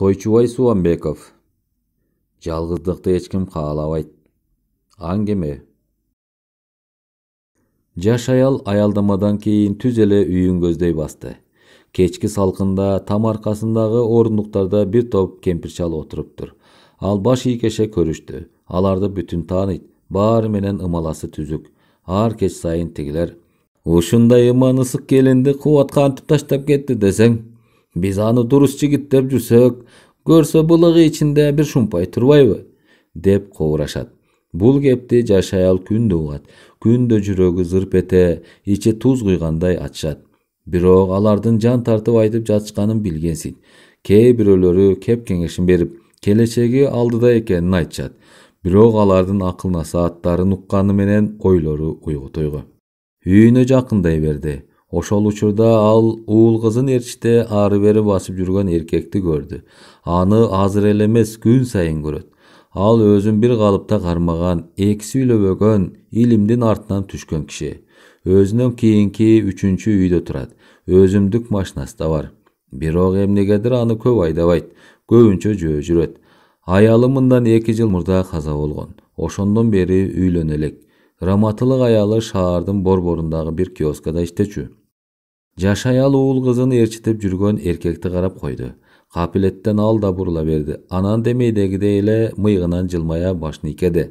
тойчубай субанбеков жалгыздыкты эч ким каалабайт аңгеме жаш аял аялдамадан кийин түз эле үйүн көздөй басты кечки салкында там аркасындагы орундуктарда бир топ кемпир чал отуруптур ал баш ийкеше көрүштү аларды бүтүн тааныйт баары менен ымаласы түзүк ар кеч сайын тигилер ушундай ыман ысык келинди кубатка антип таштап кетти десең биз аны дұрыс жігіт деп жүрсөк, көрсө бұлығы ичинде бир шумпай тұрбайбы» деп кобурашат Бул кепти жаш аял күндө угат. Күндө жүрөгү зырп эте, ичи туз куйгандай атышат. Бирок алардын жан тартып айтып жатышканын Кей Кээ бирөөлөрү кеп кеңешин берип, келечеги алдыда экенин айтышат. Бирок алардын акыл насааттарын укканы менен ойлору тойғы. Үйүнө жакындай берди ошол учурда ал уул кызын ээрчите ары бери басып жүргөн эркекти көрдү аны азыр эле эмес күн сайын көрөт ал өзүн бир калыпта кармаган эки сүйлөбөгөн илимдин артынан түшкөн киши өзүнөн кийинки үчүнчү үйдө турат өзүмдүк машинасы да бар бирок эмнегедир аны көп айдабайт көбүнчө жөө жүрөт аялы мындан эки жыл мурда каза болгон ошондон бери үйлөнө элек раматылык аялы шаардын борборундагы бир киоскада иштечү жаш аял уул кызын ээрчитип жүргөн эркекти карап койду капилеттен ал да бурула берди анан демейдегидей эле мыйыгынан жылмая башын ийкеди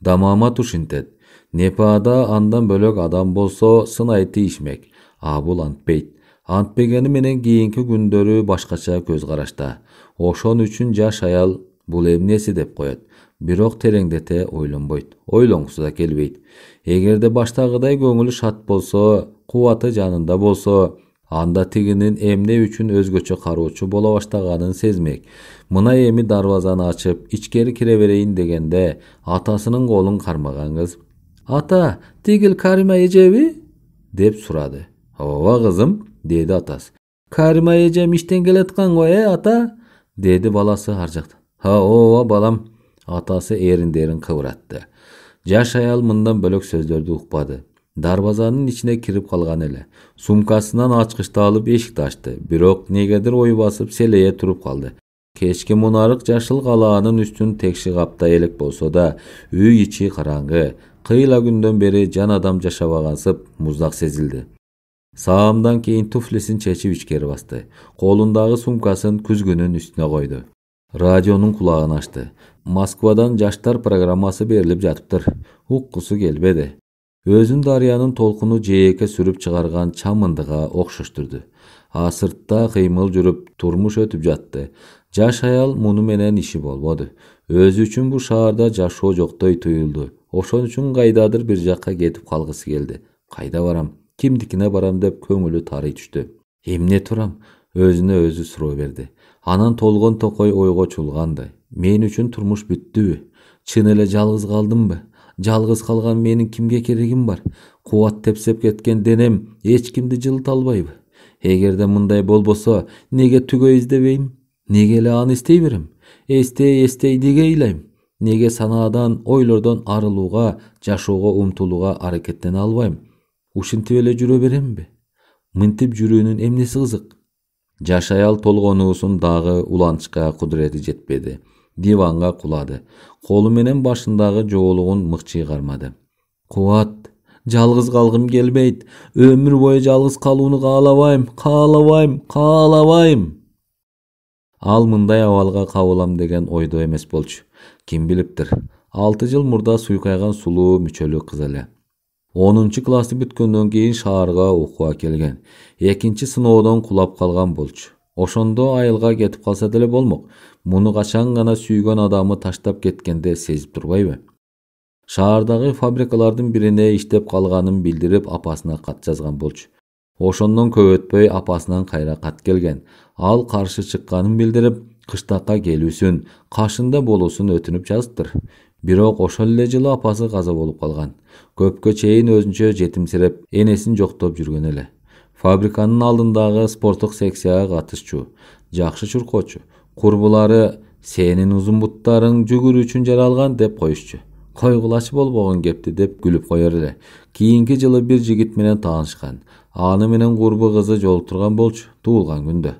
дамамат ушинтет непаада андан бөлөк адам болсо сынай тийишмек а бул антпейт антпегени менен кийинки күндөрү башкача көз карашта ошон үчүн жаш аял бул эмнеси деп коет бирок тереңдете ойлонбойт ойлонгусу да келбейт эгерде баштагыдай көңүлү шат болсо кубаты жанында болсо анда тигинин эмне үчүн өзгөчө кароочу боло баштаганын сезмек мына эми дарбазаны ачып ичкери кире берейин дегенде атасынын колун кармаган кыз ата тигил карима эжеби деп сурады ооба кызым деди атасы карима эжем иштен келаткан го э ата деди баласы ар а ооба балам атасы эриндерин кыбыратты жаш аял мындан бөлөк сөздөрдү укпады дарбазанын ичине кирип калган эле сумкасынан ачкычты алып эшикти ачты бирок негедир ой басып селее туруп калды кечки мунарык жашыл калаанын үстүн текши каптай элек болсо да үй ичи караңгы кыйла күндөн бери жан адам жашабагансып муздак сезилди саамдан кийин туфлисин чечип ичкери басты колундагы сумкасын күзгүнүн үстүнө койду радионун кулагын ачты москвадан жаштар программасы берилип жатыптыр уккусу келбеди өзүн дарыянын толкуну жээкке сүрүп чыгарган чамындыга окшоштурду асыртта кыймыл жүрүп турмуш өтүп жатты жаш аял муну менен иши болбоду өзү үчүн бул шаарда жашоо жоктой туюлду ошон үчүн кайдадыр бир жакка кетип калгысы келди кайда барам кимдикине барам деп көңүлү тарый түштү эмне турам өзүнө өзү суроо берди анан толгон токой ойго чулганды мен үчүн турмуш бүттүбү чын эле жалгыз калдымбы жалғыз қалған менің кімге керегім бар кубат тепсеп кеткен денем кимди жылыта албайбы эгерде мындай болбосо неге түгөй издебейм неге эле аны эстей берем эстей эстей неге ыйлайм неге санаадан ойлордон арылууга жашоого умтулууга аракеттене албайм ушинтип эле жүрө беремби мынтип жүрүүнүн эмнеси кызык жаш аял толгонуусун дагы уланышка кудурети жетпеди диванға құлады менен башындағы жоолугун мықчи қармады қуат жалгыз қалғым келбейт, өмүр бою жалгыз калууну каалабайм каалабайм каалабайм ал мындай абалга кабылам деген ойдо эмес болчу ким билиптир алты жыл мурда суйкайган сулуу мүчөлүү кыз эле онунчу классты бүткөндөн кийин шаарга окууга келген экинчи сыноодон кулап калган болчу ошондо айылга кетип калса деле болмок муну качан гана сүйгөн адамы таштап кеткенде сезип турбайбы шаардагы фабрикалардын бирине иштеп калганын билдирип апасына кат жазган болчу ошондон көп өтпөй апасынан кайра кат келген ал каршы чыкканын билдирип кыштакка келүүсүн кашында болуусун өтүнүп жазыптыр бирок ошол эле жылы апасы каза болуп калган көпкө чейин өзүнчө жетимсиреп энесин жоктоп жүргөн эле фабриканын алдындагы спорттук секцияга катышчу жакшы чуркоочу курбулары сенин узун буттарың жүгүрүү үчүн жаралган деп коюшчу койгулач болбогон кепти деп күлүп коер эле кийинки жылы бир жигит менен таанышкан аны менен курбу кызы жолуктурган болчу туулган күндө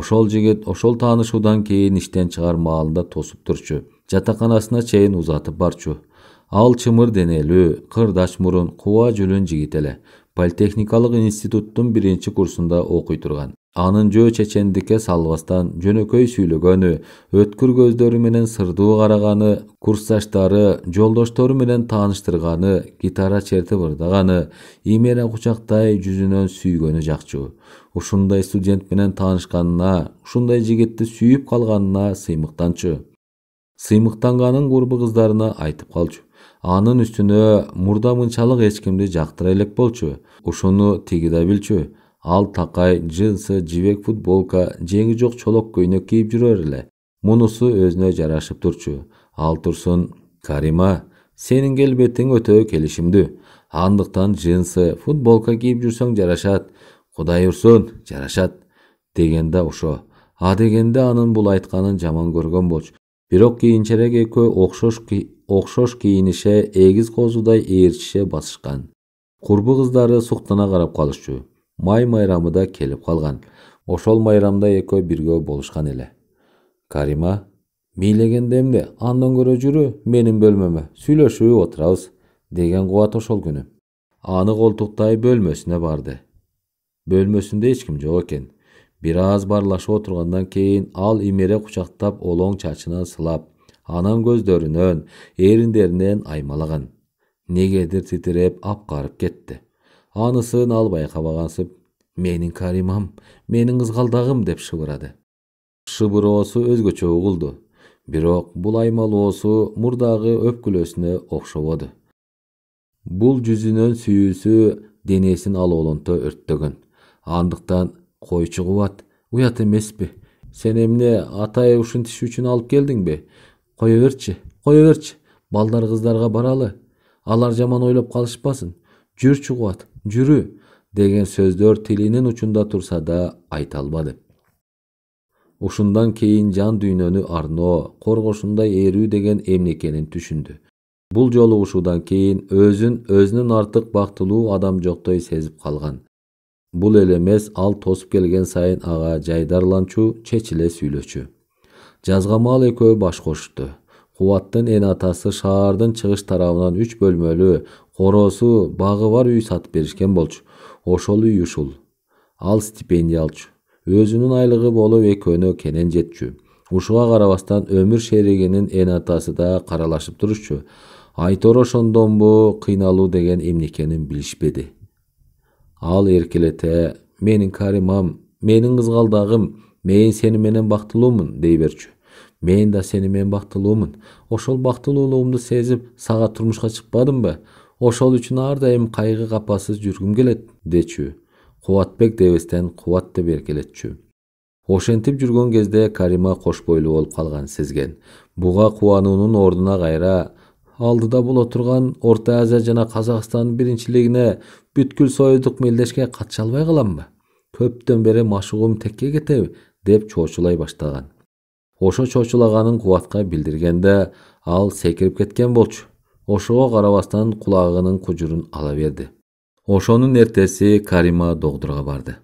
ошол жигит ошол таанышуудан кийин иштен маалында тосуп турчу жатаканасына чейин узатып барчу ал чымыр денелүү кырдач мурун куба жүлүн жигит эле политехникалык институттун биринчи курсунда окуй турган анын жөө чечендикке салбастан жөнөкөй сүйлөгөнү өткүр көздөрү менен сырдуу караганы курсташтары жолдоштору менен тааныштырганы гитара чертип ырдаганы имера кучактай жүзүнөн сүйгөнү жакчу ушундай студент менен таанышканына ушундай жигитти сүйүп калганына сыймыктанчу сыймыктанганын курбу кыздарына айтып калчу анын үстүнө мурда мынчалык эч кимди жактыра элек болчу Ушуну тиги да билчү ал такай джинсы жибек футболка жеңи жок чолок көйнөк кийип жүрөр эле мунусу өзүнө жарашып турчу ал турсун карима сенин келбетиң өтө келишимдүү андыктан джинсы футболка кийип жүрсөң жарашат кудай урсун жарашат деген да ошо а дегенде анын бул айтканын жаман көргөн болчу бирок кийинчерээк экөө окшош кейініше кийинише эгиз козудай ээрчише басышкан курбу кыздары суктана карап калышчу май майрамы да келип калган ошол майрамда экөө биргө болушкан эле карима мейлегендемде эмне андан көрө жүрү менин бөлмөмө сүйлөшүп отурабыз деген кубат ошол күнү аны колтуктай бөлмөсүнө барды бөлмөсүндө эч ким жок экен бир аз баарлашып отургандан кийин ал имере кучактап олоң чачынан сылап анын көздөрүнөн эриндеринен аймалаган негедир титиреп апкарып кетти анысын ал байкабагансып менин каримам менин кызгалдагым деп шыбырады шыбыроосу өзгөчө угулду бирок бул аймалоосу мурдагы өпкүлөсүнө окшободу бул жүзүнөн сүйүүсү денесин алоолонто өрттөгөн андыктан койчу кубат уят эмеспи сен эмне атай ушинтиш үчүн алып бе кое берчи кое берчи балдар кыздарга баралы алар жаман ойлоп калышпасын жүр кубат жүрү деген сөздөр тилинин учунда турса да айта албады ушундан кийин жан дүйнөнү арноо коргошундай эрүү деген эмне экенин түшүндү бул жолугушуудан кийин өзүн өзүнөн артык бактылуу адам жоктой сезип калган бұл эле эмес ал тосуп келген сайын ага жайдарланчу чечиле сүйлөчү жазгамал экөө баш кошушту кубаттын эн атасы шаардын чыгыш тарабынан үч бөлмөлүү короосу багы бар үй сатып беришкен болчу ошол үй ушул ал стипендия алчу өзүнүн айлыгы болуп экөөнө кенен жетчү ушуга карабастан өмүр шеригинин эн атасы да каралашып турушчу айтор ошондонбу кыйналуу деген эмнекенин билишпеди ал еркелете, менин каримам менің кызгалдагым мен сени менен бактылуумун дей берчү мен да сени менен бактылуумун ошол бактылуулугумду сезип сага турмушка чыкпадымбы ошол үчүн ар дайым кайгы капасыз жүргүм келет дечү кубатбек дебестен кубат деп эркелетчү ошентип жүргөн кезде карима кош бойлуу болуп калганын сезген буга кубануунун ордуна кайра алдыда боло турган орто азия жана қазақстан биринчилигине бүткүл союздук мелдешке катыша албай каламбы көптөн бери машыгуум текке кетеби деп чоочулай баштаган ошо чоочулаганын кубатка билдиргенде ал секирип кеткен болчу ошого карабастан кулагынын кужурун ала берди ошонун эртеси карима догдурга барды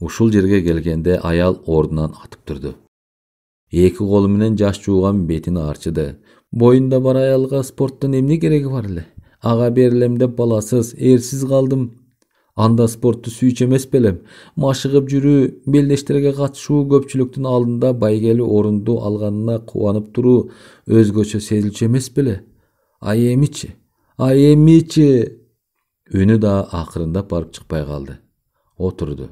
ушул жерге келгенде аял ордунан атып турду эки колу менен жаш жууган бетин арчыды бойында бар аялга спорттың эмне кереги бар эле ага берилем деп баласыз эрсиз калдым анда спортту сүйчү эмес белем машыгып жүрүү белдештерге катышуу көпчүлүктүн алдында байгелүү орунду алганына кубанып туруу өзгөчө сезилчү эмес беле а эмичи а эмичи үнү да акырындап барып чыкпай калды отурду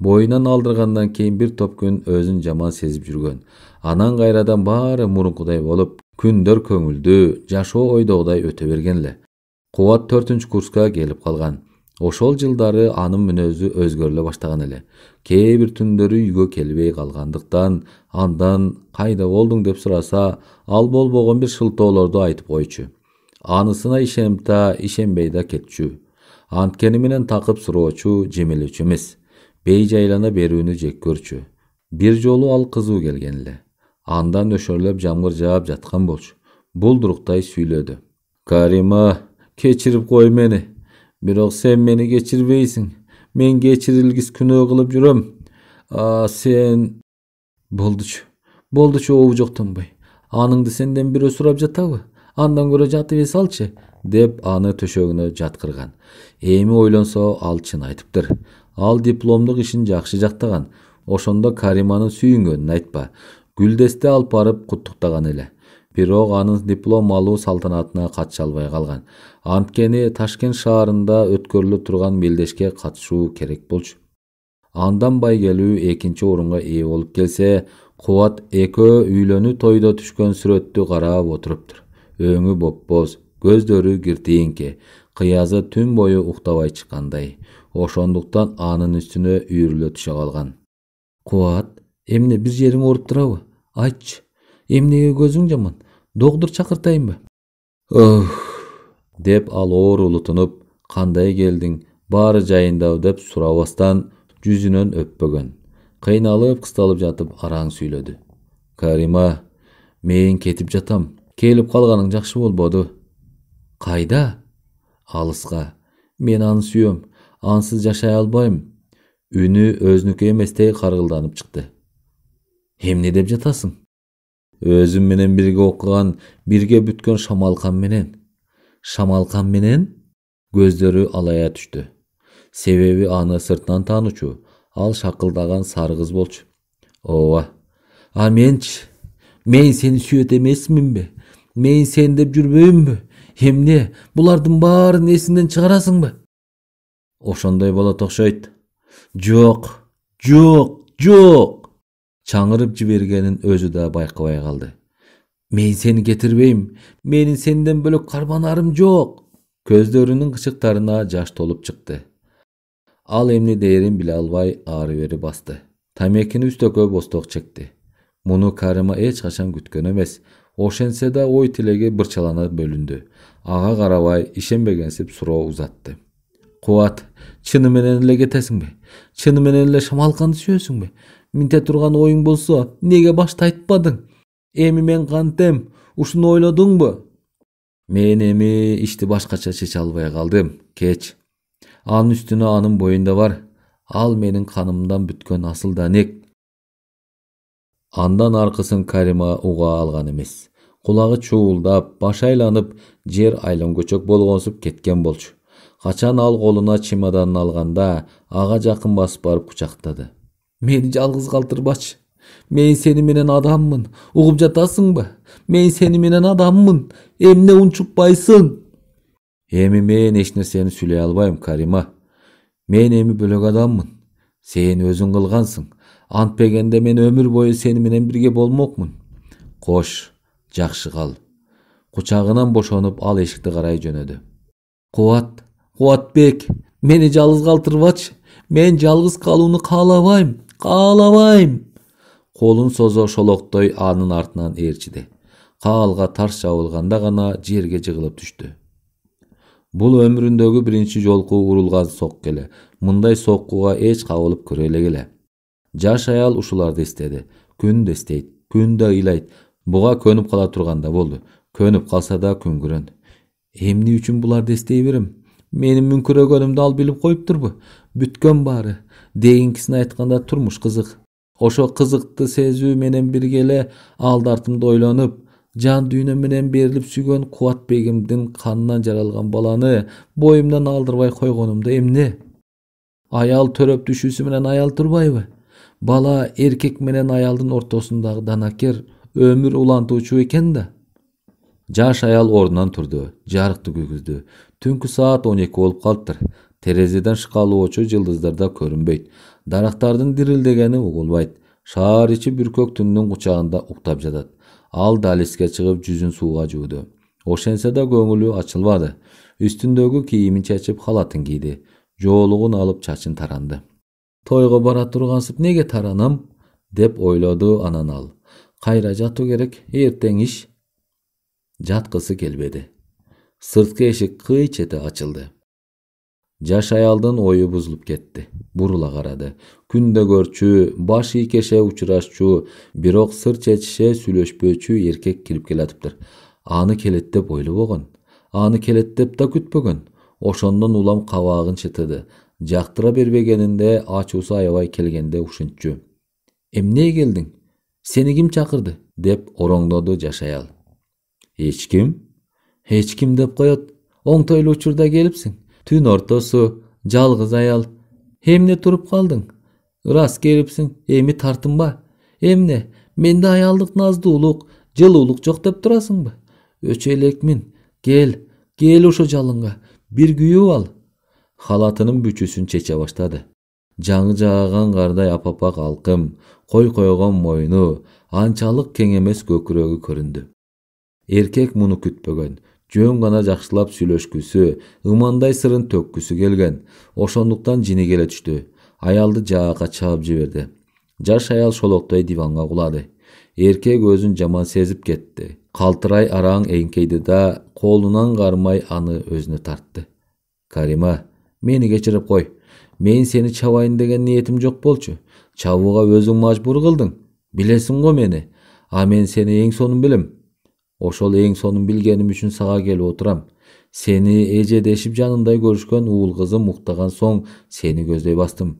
боюнан алдыргандан кийин бир топ күн өзүн жаман сезип жүргөн анан кайрадан баары мурункудай болуп күндөр көңүлдүү жашоо ойдогудай өтө берген эле кубат төртүнчү курска келип калган ошол жылдары анын мүнөзү өзгөрүлө баштаган эле кээ бир түндөрү үйгө келбей калгандыктан андан кайда болдуң деп сураса ал болбогон бир шылтоолорду айтып койчу анысына ишенип да ишенбей да кетчү анткени менен такып суроочу жемелечү эмес бей жайлана берүүнү жек көрчү бир жолу ал кызуу келген эле андан өшөрлөп жамгыр жаап жаткан болчу булдуруктай сүйлөдү карима кечирип кой мени бирок сен мени кечирбейсиң мен кечирилгис күнөө кылып жүрөм а сен болдучу болдучу обу жоктонбой аныңды сенден бирөө сурап жатабы андан көрө жатып эс алчы деп аны төшөгүнө жаткырган эми ойлонсо ал чын айтыптыр ал дипломдук ишин жакшы жактаган ошондо кариманын сүйүнгөнүн айтпа гүлдесте алып барып куттуктаган эле бирок анын диплом алуу салтанатына катыша албай калган анткени ташкент шаарында өткөрүлө турган мелдешке катышуу керек болчу андан байгелүү экинчи орунга ээ болуп келсе кубат экөө үйлөнүү тойдо түшкөн сүрөттү карап отуруптур өңү боппоз көздөрү киртийинки кыязы түн бою уктабай чыккандай ошондуктан анын үстүнө үйүрүлө түшө калган кубат эмне бир жериң ооруп турабы айтшы эмнеге көзүң жаман доктур чакыртайынбы ох деп ал улутунуп кандай келдиң баары жайындабы деп сурабастан жүзүнөн өппөгөн кыйналып кысталып жатып араң сүйлөдү карима мен кетип жатам келип калганың жакшы болбоду кайда алыска мен аны сүйөм ансыз жашай албайм үнү өзүнүкү эместей каргылданып чыкты эмне деп жатасың өзүм менен бирге окуган бирге бүткөн шамалкан менен шамалкан менен көздөрү алая түштү себеби аны сыртынан таанычу ал шакылдаган сары кыз болчу ооба а менчи мен сени сүйөт эмесминби мен сен деп жүрбөймүнбү эмне булардын баарын эсиңден чыгарасыңбы ошондой болот окшойт жок жок жок чаңырып жібергенін өзі да байкабай қалды мен сені кетирбейм менің сенден бөлөк қарманарым жоқ көздерінің кычыктарына жаш толып шықты ал эмне дээрин біле албай ары бері басты тамекини үстөккө босток чекти муну карима эч качан күткөн эмес ошентсе да ой тилеги бырчалана бөлүндү ага карабай ишенбегенсип суроо узатты кубат чыны менен эле кетесиңби чыны менен эле шамалканды сүйөсүңбү минте тұрған ойын болсо неге башта айтпадың эми мен кантем ушуну ойлодуңбу мен эми ишти башкача чече албай калдым кеч анын үстүнө анын боюнда бар ал менин канымдан бүткөн асыл данек андан аркысын карима уга алган эмес кулагы чуулдап башы айланып жер айлоңгөчөк болгонсуп кеткен болчу качан ал колуна чемоданын алганда ага жакын басып барып кучактады мени жалгыз калтырбачы мен сени менен адаммын жатасың ба, мен сени менен адаммын эмне унчукпайсың эми мен эч нерсени сүйлөй албайм карима мен эми бөлөк адаммын сен өзүң кылгансың антпегенде мен өмір бойы сени менен бирге болмокмун кош жакшы кал кучагынан бошонуп ал эшикти карай жөнөдү кубат кубатбек мени жалгыз калтырбачы мен жалгыз калууну каалабайм каалабайм колун созо шолоктой анын артынан ээрчиди каалга тарс жабылганда гана жерге жыгылып түштү бул өмүрүндөгү биринчи жолку урулган сокку эле мындай соккуга эч кабылып көрө элек эле жаш аял ушуларды эстеди күндө эстейт күндө ыйлайт буга көнүп кала турганда болду көнүп калса да күңгүрөн эмне үчүн буларды эстей берем менин мүңкүрөгөнүмдү ал билип коюптурбу бүткөн баары дейінгісін айтқанда турмуш кызык ошо кызыкты сезүү менен бирге эле ал ойлонуп жан дүйнө менен берилип сүйгөн кубат бегимдин канынан жаралган баланы боюмдан алдырбай койгонумда эмне аял төрөп түшүүсү менен аял турбайбы бала эркек менен аялдын ортосундагы данакер өмүр улантуучу экен да жаш аял ордунан турду жарыкты күйгүздү түнкү саат он эки болуп калыптыр терезеден жылдыздар да көрүнбөйт дарактардын дирилдегени угулбайт шаар ичи бүркөк түндүн кучагында уктап жатат ал далиске чыгып жүзүн сууга жууду ошентсе да көңүлү ачылбады үстүндөгү кийимин чечип халатын кийди жоолугун алып чачын таранды тойго бара тургансып неге таранам деп ойлоду анан ал кайра жатуу керек эртең иш жаткысы келбеди сырткы эшик кыйч эте ачылды жаш аялдын ою бузулуп кетти бурула карады күндө көрчү баш ийкеше учурашчу бирок сыр чечише сүйлөшпөчү эркек кирип келатыптыр аны келет деп ойлобогон аны келет деп да күтпөгөн ошондон улам кабагын чытыды жактыра бербегенинде ачуусу аябай келгенде ушинтчү эмне келдиң сени ким чакырды деп ороңдоду жаш аял эч ким эч ким деп коет оңтойлуу учурда келипсиң түн ортосу жалгыз аял эмне туруп калдың ырас келипсиң эми тартынба эмне менде аялдык наздуулук жылуулук жок деп турасыңбы өчө элекмин кел кел ошо жалынга бир күйүп ал халатынын бүчүсүн чече баштады жаңы жааган кардай апапак алкым койкойгон мойну анчалык кең эмес көкүрөгү көрүндү эркек муну күтпөгөн жөн гана жакшылап сүйлөшкүсү ымандай сырын төккүсү келген ошондуктан жини келе түштү аялды жаакка чаап жиберди жаш аял шолоктой диванга кулады эркек өзүн жаман сезип кетти калтырай араң эңкейди да колунан кармай аны өзүнө тартты карима мени кечирип кой мен сени чабайын деген ниетим жок болчу чабууга өзүң мажбур кылдың билесиң го мени а мен сени эң сонун билем ошол эң сонун билгеним үчүн сага келип отурам сени эже дешип жанындай көрүшкөн уул кызым уктаган соң сени көздөй бастым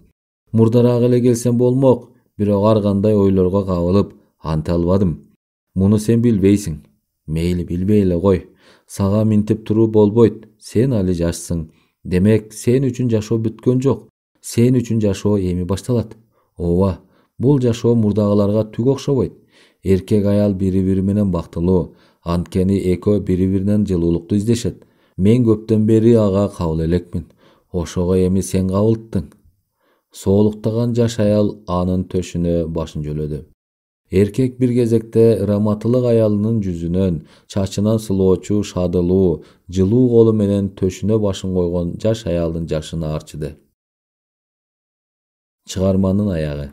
мурдараак эле келсем болмок бирок ар кандай ойлорго кабылып анте албадым муну сен билбейсиң мейли билбей эле кой сага минтип туруу болбойт сен али жашсың демек сен үчүн жашоо бүткөн жок сен үчүн жашоо эми башталат ооба бул жашоо мурдагыларга түк окшобойт эркек аял бири бири менен бактылуу анткени экөө бири биринен жылуулукту издешет мен көптөн бери ага кабыл элекмин ошого эми сен кабылттың соолуктаган жаш аял анын төшүнө башын жөлөдү эркек бир кезекте ыраматылык аялынын жүзүнөн чачынан сылоочу шадылуу жылуу колу менен төшүнө башын койгон жаш аялдын жашына арчыды чыгарманын аягы